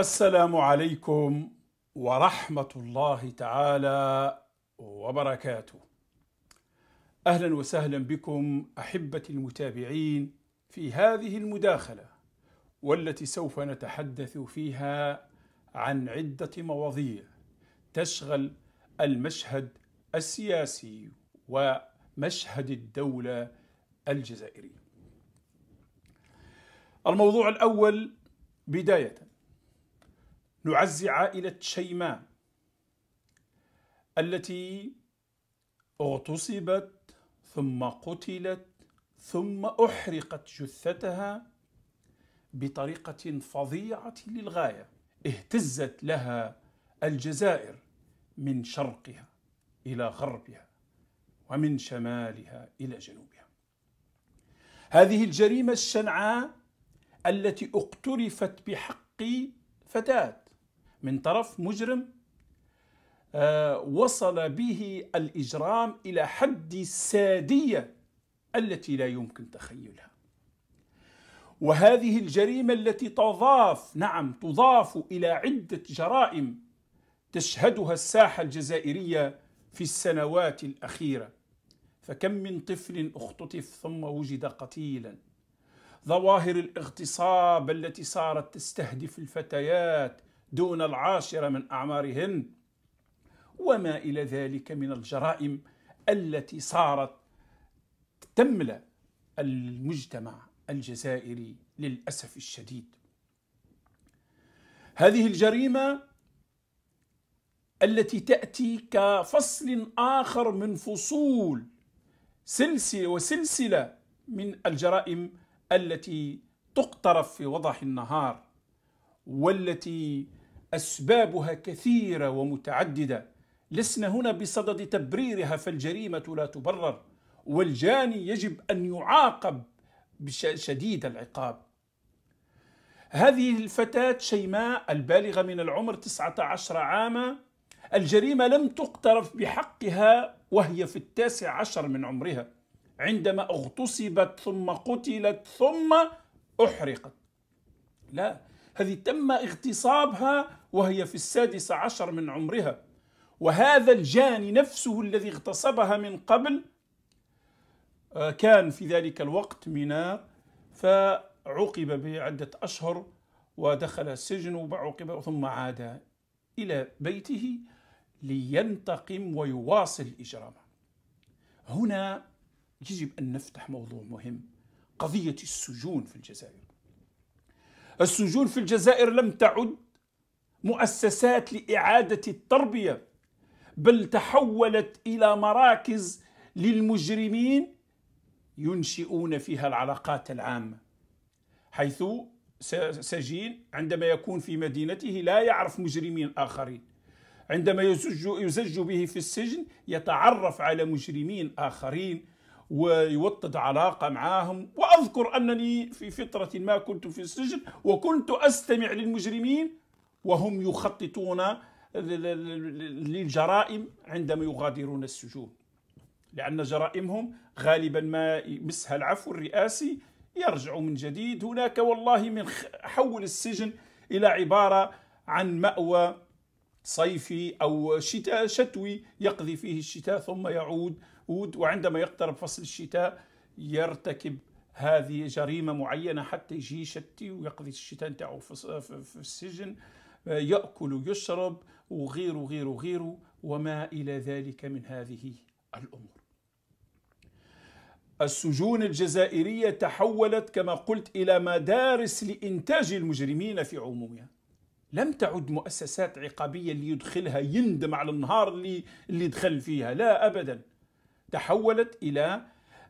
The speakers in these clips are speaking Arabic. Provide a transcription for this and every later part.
السلام عليكم ورحمه الله تعالى وبركاته اهلا وسهلا بكم احبتي المتابعين في هذه المداخله والتي سوف نتحدث فيها عن عده مواضيع تشغل المشهد السياسي ومشهد الدوله الجزائريه الموضوع الاول بدايه نعزي عائلة شيماء التي اغتصبت ثم قتلت ثم احرقت جثتها بطريقة فظيعة للغاية اهتزت لها الجزائر من شرقها إلى غربها ومن شمالها إلى جنوبها هذه الجريمة الشنعاء التي اقترفت بحق فتاة من طرف مجرم آه، وصل به الاجرام الى حد الساديه التي لا يمكن تخيلها وهذه الجريمه التي تضاف نعم تضاف الى عده جرائم تشهدها الساحه الجزائريه في السنوات الاخيره فكم من طفل اختطف ثم وجد قتيلا ظواهر الاغتصاب التي صارت تستهدف الفتيات دون العاشرة من أعمارهن وما إلى ذلك من الجرائم التي صارت تملأ المجتمع الجزائري للأسف الشديد هذه الجريمة التي تأتي كفصل آخر من فصول سلسلة وسلسلة من الجرائم التي تقترف في وضح النهار والتي اسبابها كثيره ومتعدده لسنا هنا بصدد تبريرها فالجريمه لا تبرر والجاني يجب ان يعاقب شديد العقاب هذه الفتاة شيماء البالغة من العمر 19 عاما الجريمة لم تقترف بحقها وهي في التاسع عشر من عمرها عندما اغتصبت ثم قتلت ثم أحرقت لا هذه تم اغتصابها وهي في السادسة عشر من عمرها وهذا الجاني نفسه الذي اغتصبها من قبل آه، كان في ذلك الوقت ميناء فعوقب بعدة أشهر ودخل السجن وعوقب ثم عاد إلى بيته لينتقم ويواصل إجرامه هنا يجب أن نفتح موضوع مهم قضية السجون في الجزائر السجون في الجزائر لم تعد مؤسسات لإعادة التربية بل تحولت إلى مراكز للمجرمين ينشئون فيها العلاقات العامة حيث سجين عندما يكون في مدينته لا يعرف مجرمين آخرين عندما يزج, يزج به في السجن يتعرف على مجرمين آخرين ويوطد علاقة معاهم وأذكر أنني في فترة ما كنت في السجن وكنت أستمع للمجرمين وهم يخططون للجرائم عندما يغادرون السجون لأن جرائمهم غالبا ما يمسها العفو الرئاسي يرجع من جديد هناك والله من حول السجن إلى عبارة عن مأوى صيفي أو شتاء شتوي يقضي فيه الشتاء ثم يعود أود وعندما يقترب فصل الشتاء يرتكب هذه جريمة معينة حتى يجي يشتي ويقضي الشتاء نتاعو في السجن يأكل ويشرب وغيره وغيره وغيره وما إلى ذلك من هذه الأمور السجون الجزائرية تحولت كما قلت إلى مدارس لإنتاج المجرمين في عمومها لم تعد مؤسسات عقابية اللي يدخلها يندم على النهار اللي, اللي دخل فيها لا أبدا تحولت إلى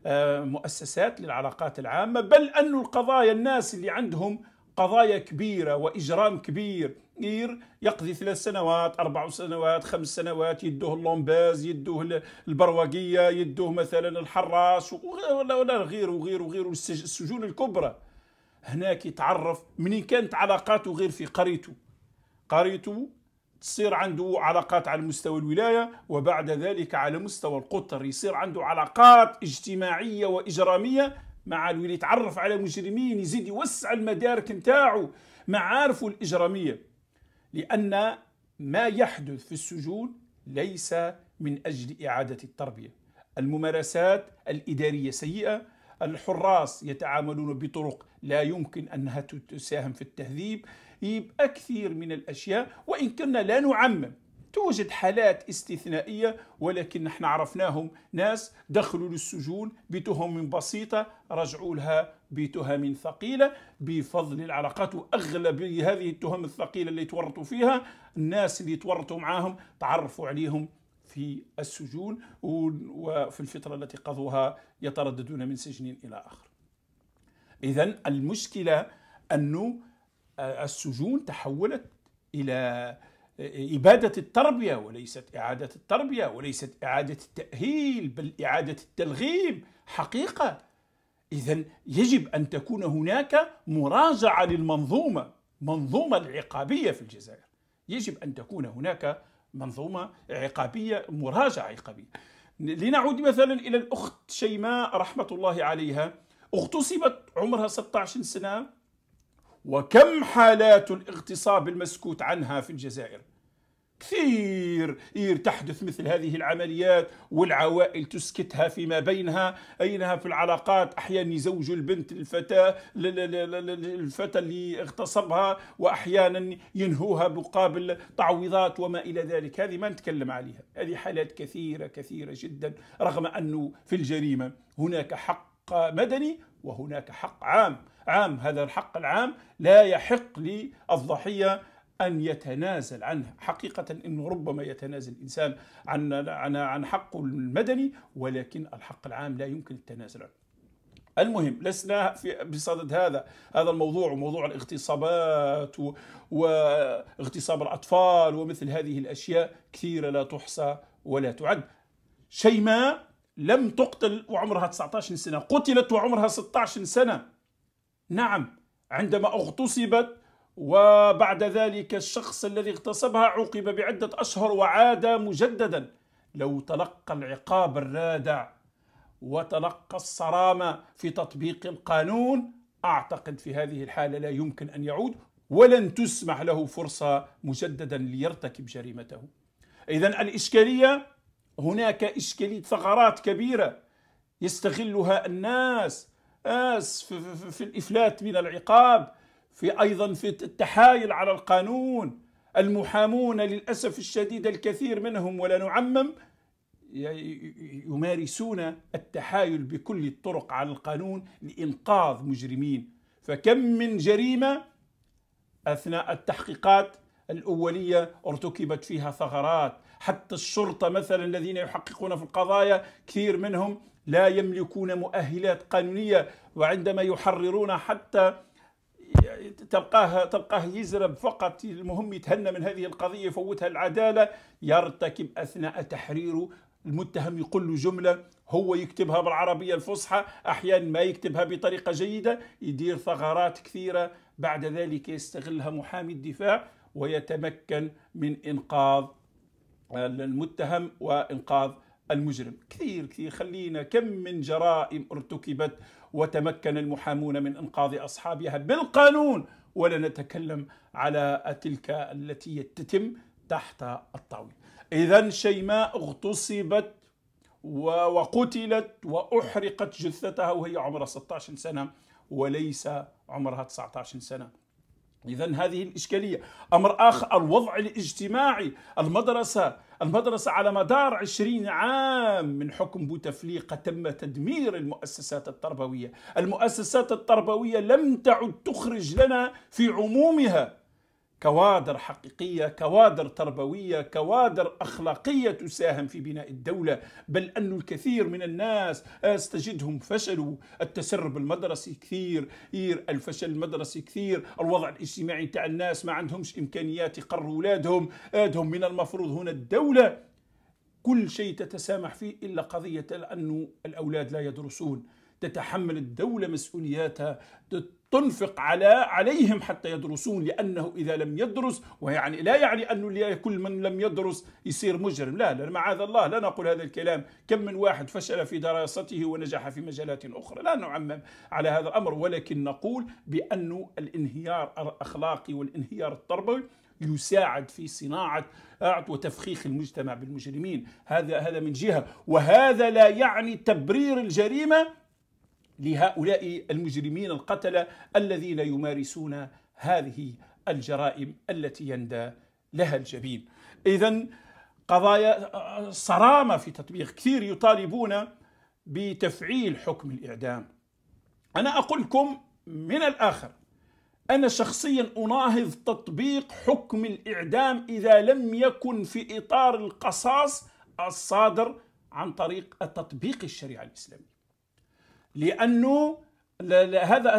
آه، مؤسسات للعلاقات العامة بل أن القضايا الناس اللي عندهم قضايا كبيرة وإجرام كبير يقضي ثلاث سنوات أربع سنوات خمس سنوات يدوه اللومباز يدوه البرواقية يدوه مثلا الحراس ولا ولا غيره وغيره وغيره السجون الكبرى هناك يتعرف منين كانت علاقاته غير في قريته قريته تصير عنده علاقات على مستوى الولاية وبعد ذلك على مستوى القطر يصير عنده علاقات اجتماعية وإجرامية مع الولي يتعرف على مجرمين يزيد يوسع المدارك نتاعو معارفه الإجرامية لأن ما يحدث في السجون ليس من أجل إعادة التربية الممارسات الإدارية سيئة الحراس يتعاملون بطرق لا يمكن أنها تساهم في التهذيب يبقى كثير من الأشياء وإن كنا لا نعمم توجد حالات استثنائية ولكن نحن عرفناهم ناس دخلوا للسجون بتهم بسيطة رجعوا لها بتهم ثقيلة بفضل العلاقات وأغلب هذه التهم الثقيلة اللي تورطوا فيها الناس اللي تورطوا معاهم تعرفوا عليهم في السجون وفي الفترة التي قضوها يترددون من سجن إلى آخر إذا المشكلة أنه السجون تحولت إلى إبادة التربية وليست إعادة التربية وليست إعادة التأهيل بل إعادة التلغيم حقيقة إذا يجب أن تكون هناك مراجعة للمنظومة منظومة العقابية في الجزائر يجب أن تكون هناك منظومة عقابية مراجعة عقابية لنعود مثلا إلى الأخت شيماء رحمة الله عليها اغتصبت عمرها 16 سنة وكم حالات الاغتصاب المسكوت عنها في الجزائر كثير تحدث مثل هذه العمليات والعوائل تسكتها فيما بينها أينها في العلاقات أحيانا يزوج البنت الفتاة الفتى اللي اغتصبها وأحيانا ينهوها مقابل تعويضات وما إلى ذلك هذه ما نتكلم عليها هذه حالات كثيرة كثيرة جدا رغم أنه في الجريمة هناك حق مدني وهناك حق عام عام هذا الحق العام لا يحق للضحية أن يتنازل عنه حقيقة إنه ربما يتنازل الإنسان عن, عن, عن حقه المدني ولكن الحق العام لا يمكن التنازل عنه المهم لسنا في بصدد هذا هذا الموضوع وموضوع الاغتصابات واغتصاب الأطفال ومثل هذه الأشياء كثيرة لا تحصى ولا تعد شيماء لم تقتل وعمرها 19 سنة قتلت وعمرها 16 سنة نعم عندما اغتصبت وبعد ذلك الشخص الذي اغتصبها عوقب بعدة أشهر وعاد مجددا لو تلقى العقاب الرادع وتلقى الصرامة في تطبيق القانون أعتقد في هذه الحالة لا يمكن أن يعود ولن تسمح له فرصة مجددا ليرتكب جريمته إذا الإشكالية هناك إشكالية ثغرات كبيرة يستغلها الناس في الإفلات من العقاب في أيضا في التحايل على القانون المحامون للأسف الشديد الكثير منهم ولا نعمم يمارسون التحايل بكل الطرق على القانون لإنقاذ مجرمين فكم من جريمة أثناء التحقيقات الأولية ارتكبت فيها ثغرات حتى الشرطة مثلا الذين يحققون في القضايا كثير منهم لا يملكون مؤهلات قانونيه وعندما يحررون حتى تلقاه تلقاه يزرب فقط المهم يتهنى من هذه القضيه يفوتها العداله يرتكب اثناء تحريره المتهم يقول له جمله هو يكتبها بالعربيه الفصحى احيانا ما يكتبها بطريقه جيده يدير ثغرات كثيره بعد ذلك يستغلها محامي الدفاع ويتمكن من انقاذ المتهم وانقاذ المجرم كثير كثير خلينا كم من جرائم ارتكبت وتمكن المحامون من انقاذ اصحابها بالقانون ولا نتكلم على تلك التي تتم تحت الطاوله اذا شيماء اغتصبت وقتلت واحرقت جثتها وهي عمرها 16 سنه وليس عمرها 19 سنه إذا هذه الإشكالية أمر آخر الوضع الاجتماعي المدرسة المدرسة على مدار عشرين عام من حكم بوتفليقة تم تدمير المؤسسات التربوية المؤسسات التربوية لم تعد تخرج لنا في عمومها كوادر حقيقيه، كوادر تربويه، كوادر اخلاقيه تساهم في بناء الدوله، بل ان الكثير من الناس آه، استجدهم فشلوا، التسرب المدرسي كثير، الفشل المدرسي كثير، الوضع الاجتماعي تاع الناس ما عندهمش امكانيات يقروا اولادهم، ادهم من المفروض هنا الدوله كل شيء تتسامح فيه الا قضيه أن الاولاد لا يدرسون، تتحمل الدوله مسؤولياتها تنفق على عليهم حتى يدرسون لانه اذا لم يدرس ويعني لا يعني انه كل من لم يدرس يصير مجرم لا لا معاذ الله لا نقول هذا الكلام كم من واحد فشل في دراسته ونجح في مجالات اخرى لا نعمم على هذا الامر ولكن نقول بان الانهيار الاخلاقي والانهيار التربوي يساعد في صناعه وتفخيخ المجتمع بالمجرمين هذا هذا من جهه وهذا لا يعني تبرير الجريمه لهؤلاء المجرمين القتلة الذين يمارسون هذه الجرائم التي يندى لها الجبين إذا قضايا صرامة في تطبيق كثير يطالبون بتفعيل حكم الإعدام أنا أقول لكم من الآخر أنا شخصيا أناهض تطبيق حكم الإعدام إذا لم يكن في إطار القصاص الصادر عن طريق تطبيق الشريعة الإسلامية لانه هذا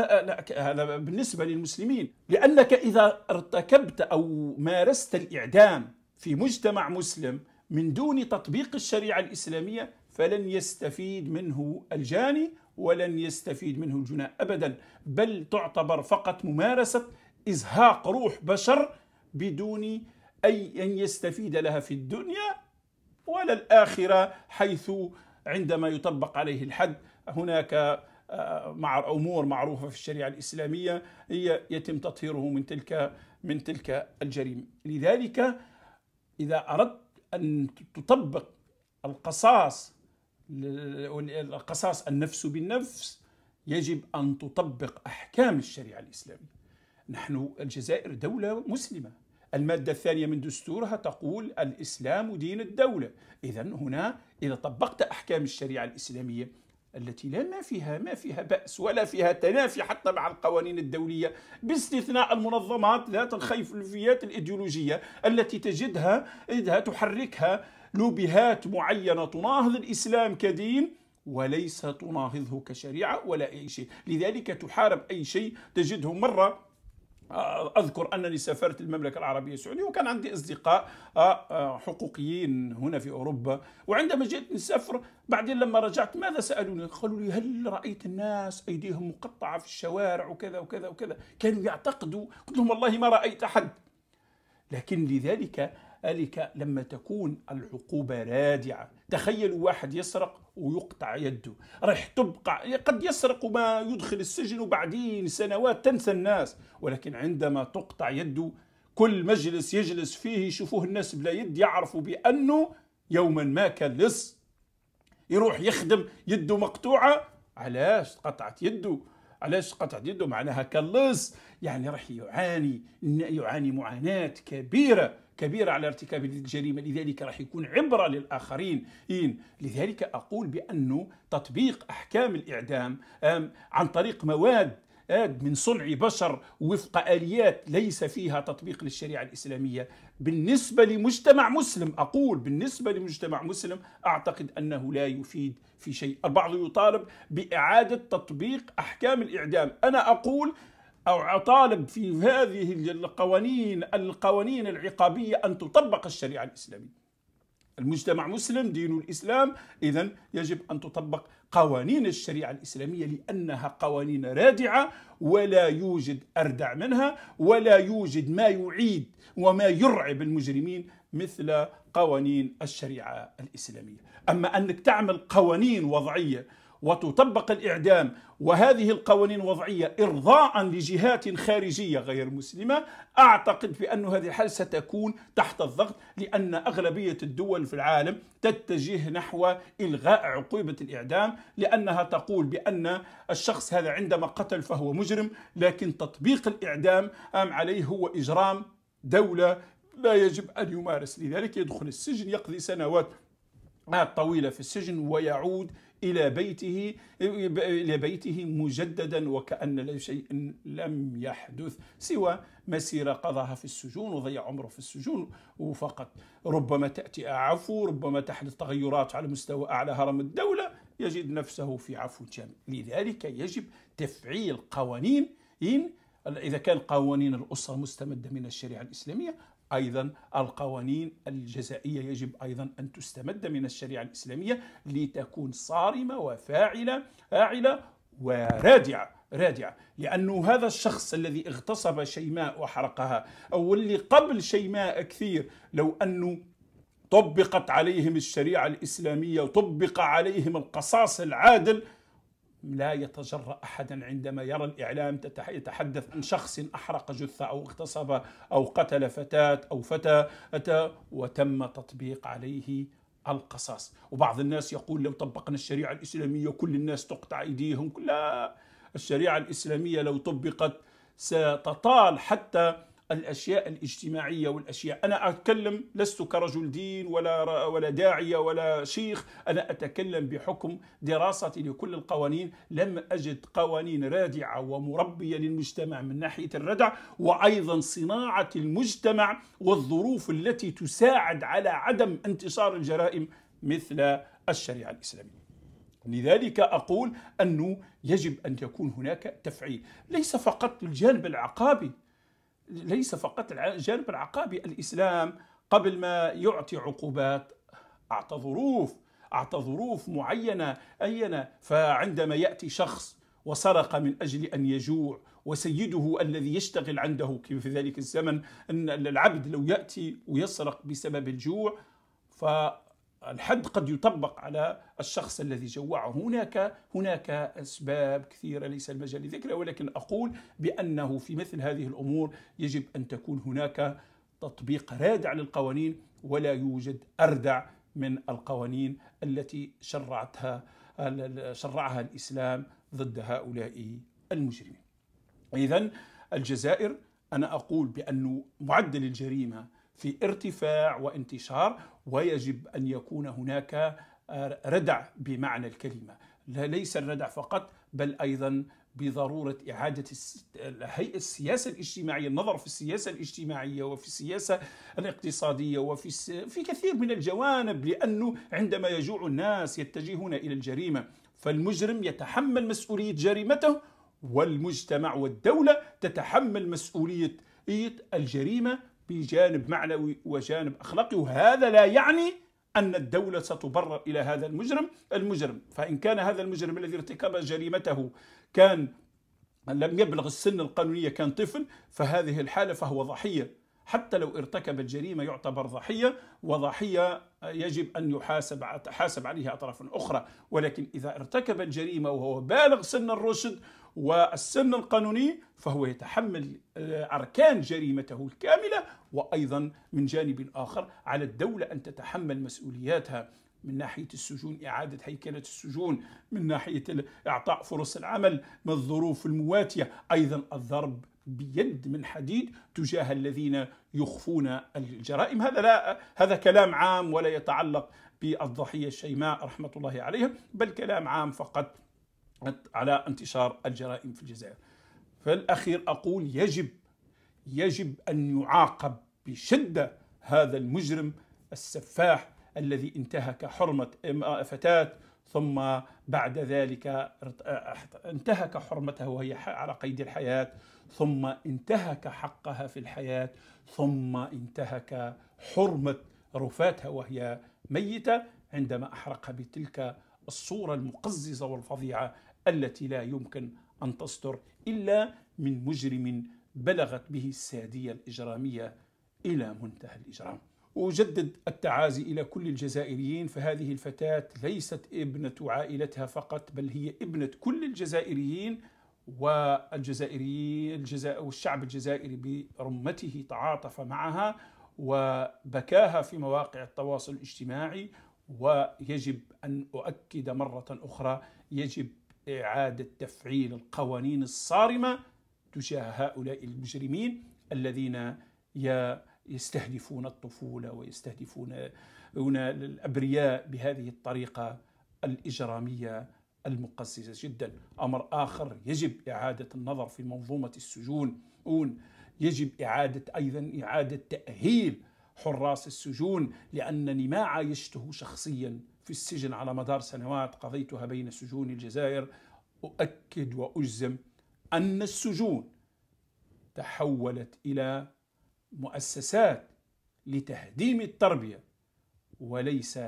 هذا بالنسبه للمسلمين لانك اذا ارتكبت او مارست الاعدام في مجتمع مسلم من دون تطبيق الشريعه الاسلاميه فلن يستفيد منه الجاني ولن يستفيد منه الجناء ابدا بل تعتبر فقط ممارسه ازهاق روح بشر بدون اي ان يستفيد لها في الدنيا ولا الاخره حيث عندما يطبق عليه الحد هناك آه، مع امور معروفه في الشريعه الاسلاميه هي يتم تطهيره من تلك من تلك الجريمه لذلك اذا اردت ان تطبق القصاص القصاص النفس بالنفس يجب ان تطبق احكام الشريعه الاسلاميه نحن الجزائر دوله مسلمه المادة الثانية من دستورها تقول الإسلام دين الدولة إذا هنا إذا طبقت أحكام الشريعة الإسلامية التي لا ما فيها ما فيها بأس ولا فيها تنافي حتى مع القوانين الدولية باستثناء المنظمات ذات الخلفيات الإيديولوجية التي تجدها تحركها لوبهات معينة تناهض الإسلام كدين وليس تناهضه كشريعة ولا أي شيء لذلك تحارب أي شيء تجده مرة آه، اذكر انني سافرت المملكه العربيه السعوديه وكان عندي اصدقاء آه، آه، حقوقيين هنا في اوروبا وعندما جئت نسافر بعدين لما رجعت ماذا سالوني؟ قالوا لي هل رايت الناس ايديهم مقطعه في الشوارع وكذا وكذا وكذا كانوا يعتقدوا قلت لهم والله ما رايت احد لكن لذلك ذلك لما تكون العقوبه رادعه تخيلوا واحد يسرق ويقطع يده راح تبقى قد يسرق ما يدخل السجن وبعدين سنوات تنسى الناس ولكن عندما تقطع يده كل مجلس يجلس فيه يشوفوه الناس بلا يد يعرفوا بأنه يوما ما كان لص يروح يخدم يده مقطوعة علاش قطعت يده علاش قطعت يده معناها كان لص يعني راح يعاني يعاني معاناة كبيرة كبيرة على ارتكاب الجريمة لذلك راح يكون عبرة للآخرين لذلك أقول بأنه تطبيق أحكام الإعدام عن طريق مواد من صنع بشر وفق آليات ليس فيها تطبيق للشريعة الإسلامية بالنسبة لمجتمع مسلم أقول بالنسبة لمجتمع مسلم أعتقد أنه لا يفيد في شيء البعض يطالب بإعادة تطبيق أحكام الإعدام أنا أقول أو أطالب في هذه القوانين القوانين العقابية أن تطبق الشريعة الإسلامية المجتمع مسلم دين الإسلام إذا يجب أن تطبق قوانين الشريعة الإسلامية لأنها قوانين رادعة ولا يوجد أردع منها ولا يوجد ما يعيد وما يرعب المجرمين مثل قوانين الشريعة الإسلامية أما أنك تعمل قوانين وضعية وتطبق الإعدام وهذه القوانين الوضعية إرضاء لجهات خارجية غير مسلمة أعتقد بأن هذه الحالة ستكون تحت الضغط لأن أغلبية الدول في العالم تتجه نحو إلغاء عقوبة الإعدام لأنها تقول بأن الشخص هذا عندما قتل فهو مجرم لكن تطبيق الإعدام أم عليه هو إجرام دولة لا يجب أن يمارس لذلك يدخل السجن يقضي سنوات طويلة في السجن ويعود إلى بيته إلى بيته مجددا وكأن شيء لم يحدث سوى مسيرة قضاها في السجون وضيع عمره في السجون وفقط ربما تأتي عفو ربما تحدث تغيرات على مستوى أعلى هرم الدولة يجد نفسه في عفو جامع لذلك يجب تفعيل قوانين إن إذا كان قوانين الأسرة مستمدة من الشريعة الإسلامية أيضا القوانين الجزائية يجب أيضا أن تستمد من الشريعة الإسلامية لتكون صارمة وفاعلة فاعلة ورادعة رادعة لأنه هذا الشخص الذي اغتصب شيماء وحرقها أو اللي قبل شيماء كثير لو أنه طبقت عليهم الشريعة الإسلامية وطبق عليهم القصاص العادل لا يتجرأ أحدا عندما يرى الإعلام يتحدث عن شخص أحرق جثة أو اغتصب أو قتل فتاة أو فتى أتى وتم تطبيق عليه القصاص وبعض الناس يقول لو طبقنا الشريعة الإسلامية كل الناس تقطع أيديهم لا الشريعة الإسلامية لو طبقت ستطال حتى الاشياء الاجتماعيه والاشياء انا اتكلم لست كرجل دين ولا ولا داعيه ولا شيخ انا اتكلم بحكم دراستي لكل القوانين لم اجد قوانين رادعه ومربيه للمجتمع من ناحيه الردع وايضا صناعه المجتمع والظروف التي تساعد على عدم انتشار الجرائم مثل الشريعه الاسلاميه لذلك أقول أنه يجب أن يكون هناك تفعيل ليس فقط الجانب العقابي ليس فقط الجانب العقابي الإسلام قبل ما يعطي عقوبات أعطى ظروف أعطى ظروف معينة أينة فعندما يأتي شخص وسرق من أجل أن يجوع وسيده الذي يشتغل عنده في ذلك الزمن أن العبد لو يأتي ويسرق بسبب الجوع ف الحد قد يطبق على الشخص الذي جوعه هناك هناك أسباب كثيرة ليس المجال لذكرها ولكن أقول بأنه في مثل هذه الأمور يجب أن تكون هناك تطبيق رادع للقوانين ولا يوجد أردع من القوانين التي شرعتها شرعها الإسلام ضد هؤلاء المجرمين إذا الجزائر أنا أقول بأن معدل الجريمة في ارتفاع وانتشار ويجب ان يكون هناك آه، ردع بمعنى الكلمه ليس الردع فقط بل ايضا بضروره اعاده هيئه السياسه الاجتماعيه، النظر في السياسه الاجتماعيه وفي السياسه الاقتصاديه وفي الس... في كثير من الجوانب لانه عندما يجوع الناس يتجهون الى الجريمه، فالمجرم يتحمل مسؤوليه جريمته والمجتمع والدوله تتحمل مسؤوليه الجريمه بجانب معنوي وجانب أخلاقي وهذا لا يعني أن الدولة ستبرر إلى هذا المجرم المجرم فإن كان هذا المجرم الذي ارتكب جريمته كان لم يبلغ السن القانونية كان طفل فهذه الحالة فهو ضحية حتى لو ارتكب الجريمة يعتبر ضحية وضحية يجب أن يحاسب تحاسب عليها أطراف أخرى ولكن إذا ارتكب الجريمة وهو بالغ سن الرشد والسن القانوني فهو يتحمل آه، أركان جريمته الكاملة وأيضا من جانب آخر على الدولة أن تتحمل مسؤولياتها من ناحية السجون إعادة هيكلة السجون من ناحية إعطاء فرص العمل من الظروف المواتية أيضا الضرب بيد من حديد تجاه الذين يخفون الجرائم هذا لا هذا كلام عام ولا يتعلق بالضحية الشيماء رحمة الله عليها بل كلام عام فقط على انتشار الجرائم في الجزائر في الأخير اقول يجب يجب ان يعاقب بشده هذا المجرم السفاح الذي انتهك حرمه آه، فتاه ثم بعد ذلك آه، انتهك حرمتها وهي على قيد الحياه ثم انتهك حقها في الحياه ثم انتهك حرمه رفاتها وهي ميته عندما احرقها بتلك الصوره المقززه والفظيعه التي لا يمكن أن تصدر إلا من مجرم بلغت به السادية الإجرامية إلى منتهى الإجرام أجدد التعازي إلى كل الجزائريين فهذه الفتاة ليست ابنة عائلتها فقط بل هي ابنة كل الجزائريين والجزائريين والشعب الجزائري برمته تعاطف معها وبكاها في مواقع التواصل الاجتماعي ويجب أن أؤكد مرة أخرى يجب إعادة تفعيل القوانين الصارمة تجاه هؤلاء المجرمين الذين يستهدفون الطفولة ويستهدفون الأبرياء بهذه الطريقة الإجرامية المقززة جدا أمر آخر يجب إعادة النظر في منظومة السجون يجب إعادة أيضا إعادة تأهيل حراس السجون لأن ما عايشته شخصيا في السجن على مدار سنوات قضيتها بين سجون الجزائر أؤكد وأجزم أن السجون تحولت إلى مؤسسات لتهديم التربية وليس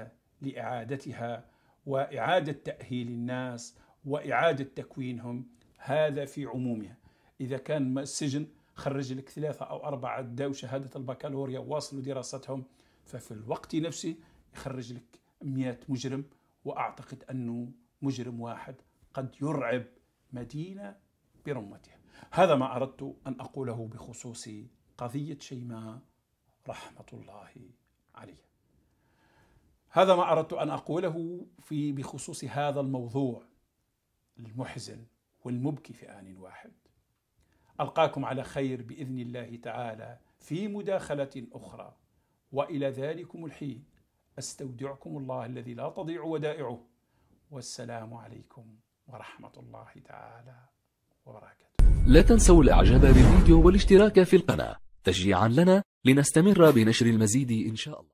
لإعادتها وإعادة تأهيل الناس وإعادة تكوينهم هذا في عمومها إذا كان السجن خرج لك ثلاثة أو أربعة داو شهادة البكالوريا وواصلوا دراستهم ففي الوقت نفسه يخرج لك 100 مجرم واعتقد انه مجرم واحد قد يرعب مدينه برمتها. هذا ما اردت ان اقوله بخصوص قضيه شيماء رحمه الله عليها. هذا ما اردت ان اقوله في بخصوص هذا الموضوع المحزن والمبكي في ان واحد. القاكم على خير باذن الله تعالى في مداخله اخرى والى ذلكم الحين استودعكم الله الذي لا تضيع ودائعه والسلام عليكم ورحمه الله تعالى وبركاته. لا تنسوا الاعجاب بالفيديو والاشتراك في القناه تشجيعا لنا لنستمر بنشر المزيد ان شاء الله.